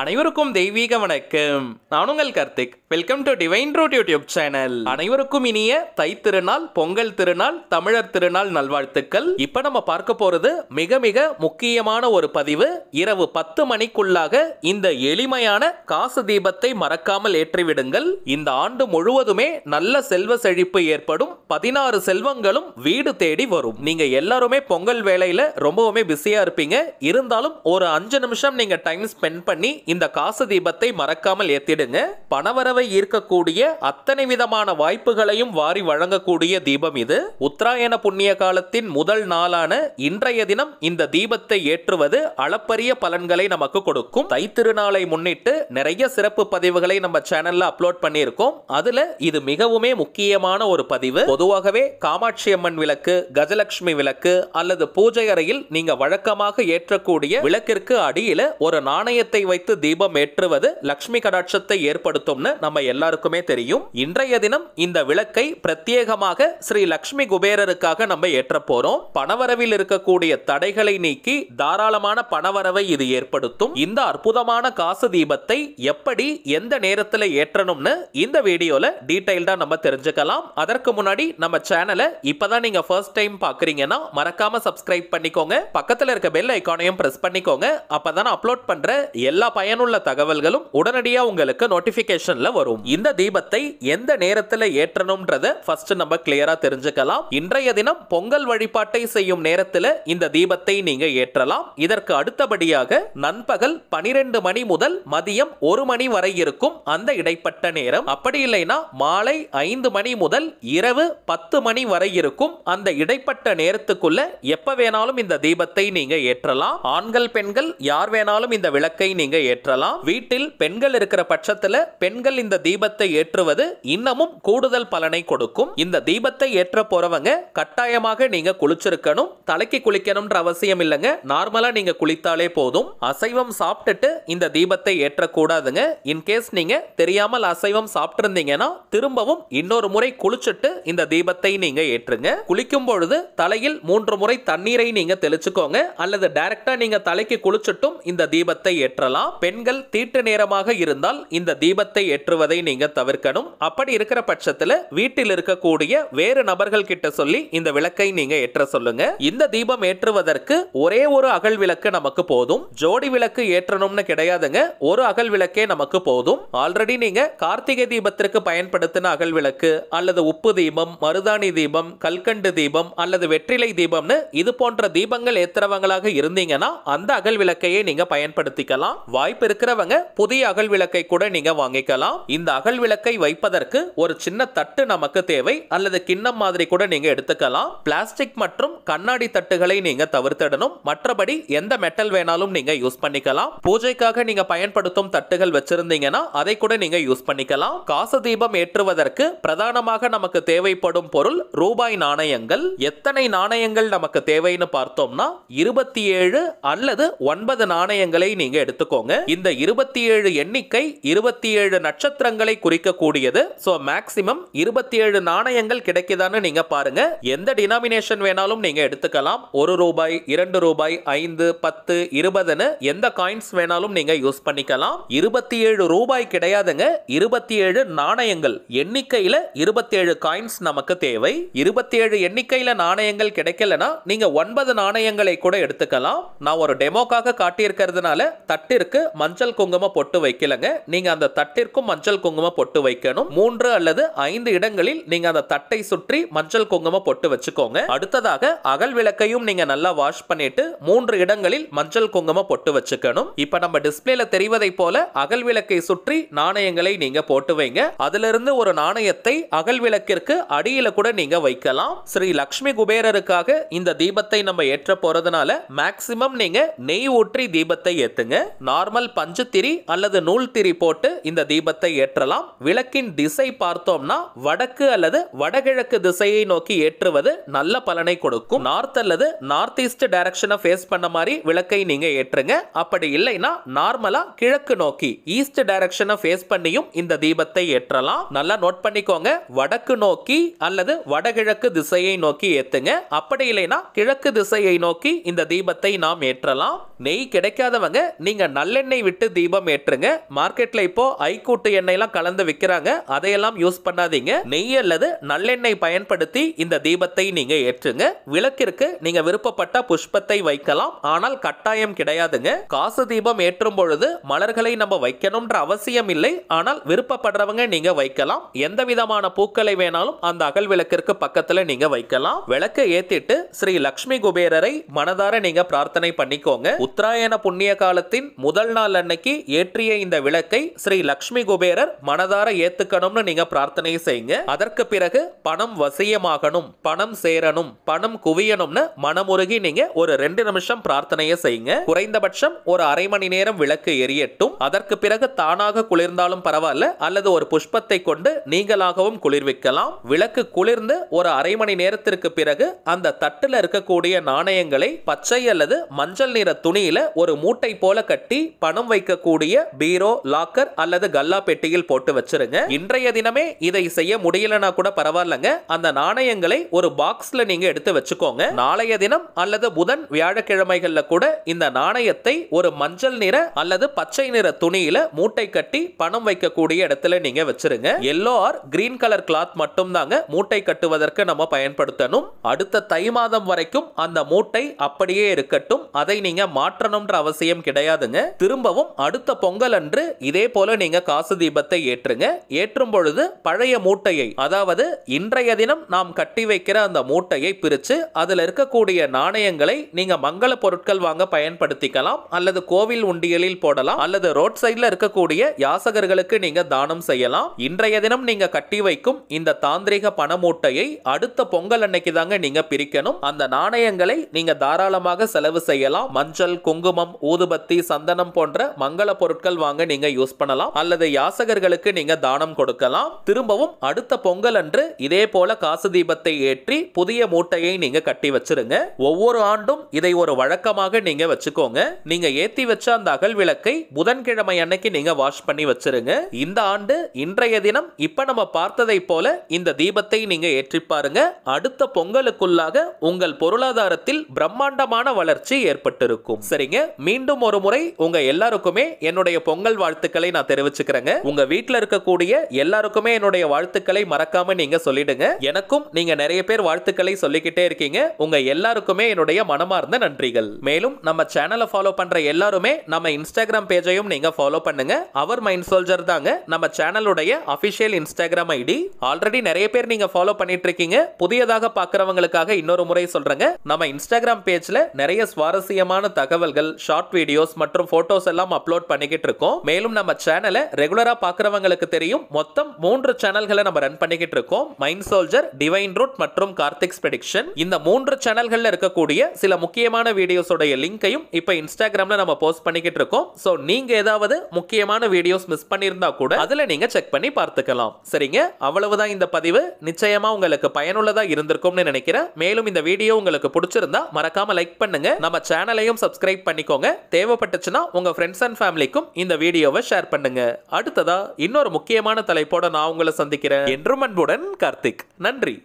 அனைவருக்கும் தெய்வீக வணக்கம் நான் உங்கள் Karthik welcome to divine route YouTube channel அனைவருக்கும் இனிய தை திருநாள் பொங்கல் திருநாள் தமிழர் திருநாள் நல்வாழ்த்துக்கள் இப்ப நம்ம பார்க்க போறது மிக மிக முக்கியமான ஒரு பதிவு இரவு பத்து மணிக்குள்ளாக இந்த எளிமையான காசு தீபத்தை மறக்காமல் ஏற்றிவிடுங்கள் இந்த ஆண்டு முழுவதுமே நல்ல செல்வ செழிப்பு ஏற்படும் பதினாறு செல்வங்களும் வீடு தேடி வரும் நீங்க எல்லாருமே பொங்கல் வேலையில ரொம்பவுமே பிஸியா இருப்பீங்க இருந்தாலும் ஒரு அஞ்சு நிமிஷம் நீங்க டைம் ஸ்பெண்ட் பண்ணி இந்த காசு தீபத்தை மறக்காமல் ஏத்திடுங்க பணவரவை ஈர்க்கக்கூடிய அத்தனை விதமான வாய்ப்புகளையும் வாரி வழங்கக்கூடிய தீபம் இது உத்தராயண புண்ணிய காலத்தின் முதல் நாளான இன்றைய தினம் இந்த தீபத்தை ஏற்றுவது அளப்பரிய பலன்களை நமக்கு கொடுக்கும் தைத்திருநாளை முன்னிட்டு நிறைய சிறப்பு பதிவுகளை நம்ம சேனல்ல அப்லோட் பண்ணியிருக்கோம் அதுல இது மிகவுமே முக்கியமான ஒரு பதிவு பொதுவாகவே காமாட்சி அம்மன் விளக்கு கஜலட்சுமி விளக்கு அல்லது பூஜை அறையில் நீங்க வழக்கமாக ஏற்றக்கூடிய விளக்கிற்கு அடியில ஒரு நாணயத்தை வைத்து சேர்த்து தீபம் ஏற்றுவது லக்ஷ்மி கடாட்சத்தை ஏற்படுத்தும்னு நம்ம எல்லாருக்குமே தெரியும் இன்றைய தினம் இந்த விளக்கை பிரத்யேகமாக ஸ்ரீ லக்ஷ்மி குபேரருக்காக நம்ம ஏற்ற போறோம் பணவரவில் இருக்கக்கூடிய தடைகளை நீக்கி தாராளமான பணவரவை இது ஏற்படுத்தும் இந்த அற்புதமான காசு தீபத்தை எப்படி எந்த நேரத்தில் ஏற்றணும்னு இந்த வீடியோல டீடைல்டா நம்ம தெரிஞ்சுக்கலாம் அதற்கு முன்னாடி நம்ம சேனலை இப்பதான் நீங்க ஃபர்ஸ்ட் டைம் பாக்குறீங்கன்னா மறக்காம சப்ஸ்கிரைப் பண்ணிக்கோங்க பக்கத்தில் இருக்க பெல் ஐக்கானையும் பிரஸ் பண்ணிக்கோங்க அப்பதான் அப்லோட் பண்ற எல்லா பயனுள்ள தகவல்களும் உடனடியாக உங்களுக்கு நோட்டிபிகேஷன்ல வரும் இந்த தீபத்தை எந்த நேரத்தில் ஏற்றணும்ன்றத ஃபர்ஸ்ட் நம்ம கிளியரா தெரிஞ்சுக்கலாம் இன்றைய தினம் பொங்கல் வழிபாட்டை செய்யும் நேரத்தில் இந்த தீபத்தை நீங்க ஏற்றலாம் இதற்கு அடுத்தபடியாக நண்பகல் பனிரெண்டு மணி முதல் மதியம் ஒரு மணி வரை இருக்கும் அந்த இடைப்பட்ட நேரம் அப்படி இல்லைன்னா மாலை ஐந்து மணி முதல் இரவு பத்து மணி வரை இருக்கும் அந்த இடைப்பட்ட நேரத்துக்குள்ள எப்ப வேணாலும் இந்த தீபத்தை நீங்க ஏற்றலாம் ஆண்கள் பெண்கள் யார் வேணாலும் இந்த விளக்கை நீங்க ஏற்றலாம் வீட்டில் பெண்கள் இருக்கிற பட்சத்துல பெண்கள் இந்த தீபத்தை ஏற்றுவது இன்னமும் கூடுதல் பலனை கொடுக்கும் இந்த தீபத்தை ஏற்ற போறவங்க கட்டாயமாக நீங்க குளிச்சிருக்கணும் தலைக்கு குளிக்கணும்ன்ற அவசியம் இல்லைங்க நார்மலா நீங்க குளித்தாலே போதும் அசைவம் சாப்பிட்டுட்டு இந்த தீபத்தை ஏற்றக்கூடாதுங்க இன்கேஸ் நீங்க தெரியாமல் அசைவம் சாப்பிட்டிருந்தீங்கன்னா திரும்பவும் இன்னொரு முறை குளிச்சுட்டு இந்த தீபத்தை நீங்க ஏற்றுங்க குளிக்கும் பொழுது தலையில் மூன்று முறை தண்ணீரை நீங்க தெளிச்சுக்கோங்க அல்லது டைரக்டா நீங்க தலைக்கு குளிச்சுட்டும் இந்த தீபத்தை ஏற்றலாம் பெண்கள் தீட்டு நேரமாக இருந்தால் இந்த தீபத்தை ஏற்றுவதை நீங்க தவிர்க்கணும் அப்படி இருக்கிற பட்சத்துல வீட்டில் இருக்கக்கூடிய வேறு நபர்கள் கிட்ட சொல்லி இந்த விளக்கை நீங்க ஏற்ற சொல்லுங்க இந்த தீபம் ஏற்றுவதற்கு ஒரே ஒரு அகல் விளக்கு நமக்கு போதும் ஜோடி விளக்கு ஏற்றணும்னு கிடையாதுங்க ஒரு அகல் விளக்கே நமக்கு போதும் ஆல்ரெடி நீங்க கார்த்திகை தீபத்திற்கு பயன்படுத்தின அகல் விளக்கு அல்லது உப்பு தீபம் மருதாணி தீபம் கல்கண்டு தீபம் அல்லது வெற்றிலை தீபம்னு இது போன்ற தீபங்கள் ஏற்றுறவங்களாக இருந்தீங்கன்னா அந்த அகல் விளக்கையே நீங்க பயன்படுத்திக்கலாம் வாய் வாய்ப்பு இருக்கிறவங்க புதிய அகல் விளக்கை கூட நீங்க வாங்கிக்கலாம் இந்த அகல் விளக்கை வைப்பதற்கு ஒரு சின்ன தட்டு நமக்கு தேவை அல்லது கிண்ணம் மாதிரி கூட நீங்க எடுத்துக்கலாம் பிளாஸ்டிக் மற்றும் கண்ணாடி தட்டுகளை நீங்க தவிர்த்திடணும் மற்றபடி எந்த மெட்டல் வேணாலும் நீங்க யூஸ் பண்ணிக்கலாம் பூஜைக்காக நீங்க பயன்படுத்தும் தட்டுகள் வச்சிருந்தீங்கன்னா அதை கூட நீங்க யூஸ் பண்ணிக்கலாம் காச தீபம் ஏற்றுவதற்கு பிரதானமாக நமக்கு தேவைப்படும் பொருள் ரூபாய் நாணயங்கள் எத்தனை நாணயங்கள் நமக்கு தேவைன்னு பார்த்தோம்னா இருபத்தி ஏழு அல்லது ஒன்பது நாணயங்களை நீங்க எடுத்துக்கோங்க இந்த இருபத்தி ஏழு எண்ணிக்கை இருபத்தி ஏழு நட்சத்திரங்களை குறிக்கக்கூடியது ஸோ மேக்சிமம் இருபத்தி ஏழு நாணயங்கள் கிடைக்குதான்னு நீங்க பாருங்க எந்த டினாமினேஷன் வேணாலும் நீங்க எடுத்துக்கலாம் ஒரு ரூபாய் இரண்டு ரூபாய் ஐந்து பத்து இருபதுன்னு எந்த காயின்ஸ் வேணாலும் நீங்க யூஸ் பண்ணிக்கலாம் இருபத்தி ஏழு ரூபாய் கிடையாதுங்க இருபத்தி ஏழு நாணயங்கள் எண்ணிக்கையில இருபத்தி ஏழு காயின்ஸ் நமக்கு தேவை இருபத்தி ஏழு எண்ணிக்கையில நாணயங்கள் கிடைக்கலனா நீங்க ஒன்பது நாணயங்களை கூட எடுத்துக்கலாம் நான் ஒரு டெமோக்காக காட்டியிருக்கிறதுனால தட்டிற்கு மஞ்சள் குங்கும பொட்டு வைக்கலங்க நீங்க அந்த தட்டிற்கும் மஞ்சள் குங்கும பொட்டு வைக்கணும் மூன்று அல்லது ஐந்து இடங்களில் நீங்க அந்த தட்டை சுற்றி மஞ்சள் குங்கும பொட்டு வச்சுக்கோங்க அடுத்ததாக அகல் விளக்கையும் நீங்க நல்லா வாஷ் பண்ணிட்டு மூன்று இடங்களில் மஞ்சள் குங்கும பொட்டு வச்சுக்கணும் இப்ப நம்ம டிஸ்பிளேல தெரிவதை போல அகல் விளக்கை சுற்றி நாணயங்களை நீங்க போட்டு வைங்க அதுல இருந்து ஒரு நாணயத்தை அகல் விளக்கிற்கு அடியில கூட நீங்க வைக்கலாம் ஸ்ரீ லக்ஷ்மி குபேரருக்காக இந்த தீபத்தை நம்ம ஏற்ற போறதுனால மேக்சிமம் நீங்க நெய் ஊற்றி தீபத்தை ஏத்துங்க நார்மல் அமல் பஞ்சுத்திரி அல்லது நூல் திரி போட்டு இந்த தீபத்தை ஏற்றலாம் விளக்கின் திசை பார்த்தோம்னா வடக்கு அல்லது வடகிழக்கு திசையை நோக்கி ஏற்றுவது நல்ல பலனை கொடுக்கும் நார்த் அல்லது நார்த் ஈஸ்ட் டைரக்ஷனை ஃபேஸ் பண்ண மாதிரி விளக்கை நீங்க ஏற்றுங்க அப்படி இல்லைன்னா நார்மலா கிழக்கு நோக்கி ஈஸ்ட் டைரக்ஷனை ஃபேஸ் பண்ணியும் இந்த தீபத்தை ஏற்றலாம் நல்லா நோட் பண்ணிக்கோங்க வடக்கு நோக்கி அல்லது வடகிழக்கு திசையை நோக்கி ஏத்துங்க அப்படி இல்லைன்னா கிழக்கு திசையை நோக்கி இந்த தீபத்தை நாம் ஏற்றலாம் நெய் கிடைக்காதவங்க நீங்க நல்ல நல்லெண்ணெய் விட்டு தீபம் ஏற்றுங்க மார்க்கெட்ல இப்போ ஐக்கூட்டு எல்லாம் கலந்து விற்கிறாங்க அதையெல்லாம் யூஸ் பண்ணாதீங்க நெய் அல்லது நல்லெண்ணெய் பயன்படுத்தி இந்த தீபத்தை நீங்க ஏற்றுங்க விளக்கிற்கு நீங்க விருப்பப்பட்ட புஷ்பத்தை வைக்கலாம் ஆனால் கட்டாயம் கிடையாதுங்க காசு தீபம் ஏற்றும் பொழுது மலர்களை நம்ம வைக்கணும்ன்ற அவசியம் இல்லை ஆனால் விருப்பப்படுறவங்க நீங்க வைக்கலாம் எந்த விதமான பூக்களை வேணாலும் அந்த அகல் விளக்கிற்கு பக்கத்துல நீங்க வைக்கலாம் விளக்கை ஏத்திட்டு ஸ்ரீ லக்ஷ்மி குபேரரை மனதார நீங்க பிரார்த்தனை பண்ணிக்கோங்க உத்தராயண புண்ணிய காலத்தின் முதல் முதல் நாள் அன்னைக்கு ஏற்றிய இந்த விளக்கை ஸ்ரீ லக்ஷ்மி குபேரர் மனதார ஏத்துக்கணும்னு நீங்க பிரார்த்தனை செய்யுங்க அதற்கு பிறகு பணம் வசியமாகணும் பணம் சேரணும் பணம் குவியணும்னு மனமுருகி நீங்க ஒரு ரெண்டு நிமிஷம் பிரார்த்தனையை செய்யுங்க குறைந்தபட்சம் ஒரு அரை மணி நேரம் விளக்கு எரியட்டும் அதற்கு பிறகு தானாக குளிர்ந்தாலும் பரவாயில்ல அல்லது ஒரு புஷ்பத்தை கொண்டு நீங்களாகவும் குளிர்விக்கலாம் விளக்கு குளிர்ந்து ஒரு அரை மணி நேரத்திற்கு பிறகு அந்த தட்டுல இருக்கக்கூடிய நாணயங்களை பச்சை அல்லது மஞ்சள் நிற துணியில ஒரு மூட்டை போல கட்டி பணம் வைக்கக்கூடிய பீரோ லாக்கர் அல்லது கல்லா பெட்டியில் போட்டு வச்சிருங்க இன்றைய தினமே இதை செய்ய முடியலனா கூட பரவாயில்லங்க அந்த நாணயங்களை ஒரு பாக்ஸ்ல நீங்க எடுத்து வச்சுக்கோங்க நாளைய தினம் அல்லது புதன் வியாழக்கிழமைகள்ல கூட இந்த நாணயத்தை ஒரு மஞ்சள் நிற அல்லது பச்சை நிற துணியில மூட்டை கட்டி பணம் வைக்கக்கூடிய இடத்துல நீங்க வச்சிருங்க yellow or green colour cloth மட்டும் தாங்க மூட்டை கட்டுவதற்கு நம்ம பயன்படுத்தணும் அடுத்த தை மாதம் வரைக்கும் அந்த மூட்டை அப்படியே இருக்கட்டும் அதை நீங்க மாற்றணும்ன்ற அவசியம் கிடையாதுங்க திரும்பவும் அடுத்த பொங்கல் அன்று இதே போல நீங்க காசு தீபத்தை ஏற்றுங்க ஏற்றும் பொழுது பழைய மூட்டையை அதாவது இன்றைய தினம் நாம் கட்டி வைக்கிற அந்த மூட்டையை பிரித்து அதில் இருக்கக்கூடிய நாணயங்களை நீங்க மங்கள பொருட்கள் வாங்க பயன்படுத்திக்கலாம் அல்லது கோவில் உண்டியலில் போடலாம் அல்லது ரோட் சைடில் இருக்கக்கூடிய யாசகர்களுக்கு நீங்க தானம் செய்யலாம் இன்றைய தினம் நீங்க கட்டி வைக்கும் இந்த தாந்திரிக பண மூட்டையை அடுத்த பொங்கல் அன்னைக்கு தாங்க நீங்க பிரிக்கணும் அந்த நாணயங்களை நீங்க தாராளமாக செலவு செய்யலாம் மஞ்சள் குங்குமம் ஊதுபத்தி சந்தனம் போன்ற மங்கள பொருட்கள் வாங்க நீங்க யூஸ் பண்ணலாம் அல்லது யாசகர்களுக்கு நீங்க தானம் கொடுக்கலாம் திரும்பவும் அடுத்த பொங்கல் அன்று இதே போல காசு தீபத்தை ஏற்றி புதிய மூட்டையை நீங்க கட்டி வச்சிருங்க ஒவ்வொரு ஆண்டும் இதை ஒரு வழக்கமாக நீங்க வச்சுக்கோங்க நீங்க ஏத்தி வச்ச அந்த அகல் விளக்கை புதன்கிழமை அன்னைக்கு நீங்க வாஷ் பண்ணி வச்சிருங்க இந்த ஆண்டு இன்றைய தினம் இப்ப நம்ம பார்த்ததை போல இந்த தீபத்தை நீங்க ஏற்றி பாருங்க அடுத்த பொங்கலுக்குள்ளாக உங்கள் பொருளாதாரத்தில் பிரம்மாண்டமான வளர்ச்சி ஏற்பட்டிருக்கும் சரிங்க மீண்டும் ஒரு முறை உங்க எல்லாருக்குமே என்னுடைய பொங்கல் வாழ்த்துக்களை நான் தெரிவிச்சுக்கிறேங்க உங்க வீட்டில் இருக்கக்கூடிய எல்லாருக்குமே என்னுடைய வாழ்த்துக்களை மறக்காம நீங்க சொல்லிடுங்க எனக்கும் நீங்க நிறைய பேர் வாழ்த்துக்களை சொல்லிக்கிட்டே இருக்கீங்க உங்க எல்லாருக்குமே என்னுடைய மனமார்ந்த நன்றிகள் மேலும் நம்ம சேனலை ஃபாலோ பண்ற எல்லாருமே நம்ம இன்ஸ்டாகிராம் பேஜையும் நீங்க ஃபாலோ பண்ணுங்க அவர் மைண்ட் சோல்ஜர் தாங்க நம்ம சேனலுடைய அபிஷியல் இன்ஸ்டாகிராம் ஐடி ஆல்ரெடி நிறைய பேர் நீங்க ஃபாலோ பண்ணிட்டு இருக்கீங்க புதியதாக பார்க்குறவங்களுக்காக இன்னொரு முறை சொல்றேங்க நம்ம இன்ஸ்டாகிராம் பேஜ்ல நிறைய சுவாரஸ்யமான தகவல்கள் ஷார்ட் வீடியோஸ் மற்றும் போட்டோ வீடியோஸ் எல்லாம் அப்லோட் பண்ணிக்கிட்டு இருக்கோம் மேலும் நம்ம சேனலை ரெகுலரா பாக்குறவங்களுக்கு தெரியும் மொத்தம் மூன்று சேனல்களை நம்ம ரன் பண்ணிக்கிட்டு இருக்கோம் மைண்ட் சோல்ஜர் டிவைன் ரூட் மற்றும் கார்த்திக் ப்ரெடிக்ஷன் இந்த மூன்று சேனல்கள்ல இருக்கக்கூடிய சில முக்கியமான வீடியோஸோடைய லிங்கையும் இப்போ இன்ஸ்டாகிராம்ல நம்ம போஸ்ட் பண்ணிக்கிட்டு இருக்கோம் ஸோ நீங்க ஏதாவது முக்கியமான வீடியோஸ் மிஸ் பண்ணிருந்தா கூட அதுல நீங்க செக் பண்ணி பார்த்துக்கலாம் சரிங்க அவ்வளவுதான் இந்த பதிவு நிச்சயமா உங்களுக்கு பயனுள்ளதா இருந்திருக்கும்னு நினைக்கிறேன் மேலும் இந்த வீடியோ உங்களுக்கு பிடிச்சிருந்தா மறக்காம லைக் பண்ணுங்க நம்ம சேனலையும் சப்ஸ்கிரைப் பண்ணிக்கோங்க தேவைப்பட்டுச்சுன்னா உங்க உங்கள் ஃப்ரெண்ட்ஸ் அண்ட் ஃபேமிலிக்கும் இந்த வீடியோவை ஷேர் பண்ணுங்க அடுத்ததா இன்னொரு முக்கியமான தலைப்போட நான் உங்களை சந்திக்கிறேன் என்றும் அன்புடன் கார்த்திக் நன்றி